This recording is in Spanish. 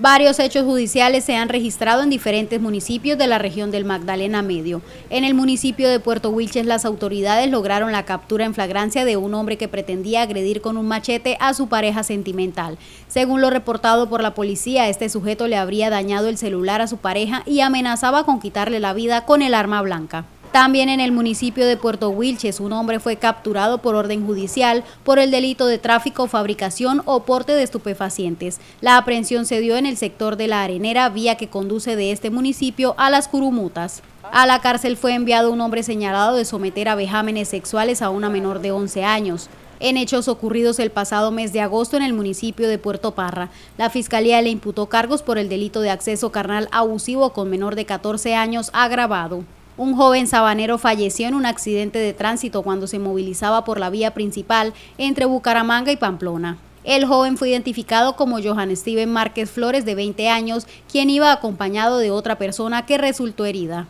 Varios hechos judiciales se han registrado en diferentes municipios de la región del Magdalena Medio. En el municipio de Puerto Wilches, las autoridades lograron la captura en flagrancia de un hombre que pretendía agredir con un machete a su pareja sentimental. Según lo reportado por la policía, este sujeto le habría dañado el celular a su pareja y amenazaba con quitarle la vida con el arma blanca. También en el municipio de Puerto Wilches, un hombre fue capturado por orden judicial por el delito de tráfico, fabricación o porte de estupefacientes. La aprehensión se dio en el sector de la Arenera, vía que conduce de este municipio a las Curumutas. A la cárcel fue enviado un hombre señalado de someter a vejámenes sexuales a una menor de 11 años. En hechos ocurridos el pasado mes de agosto en el municipio de Puerto Parra, la fiscalía le imputó cargos por el delito de acceso carnal abusivo con menor de 14 años agravado. Un joven sabanero falleció en un accidente de tránsito cuando se movilizaba por la vía principal entre Bucaramanga y Pamplona. El joven fue identificado como Johan Steven Márquez Flores, de 20 años, quien iba acompañado de otra persona que resultó herida.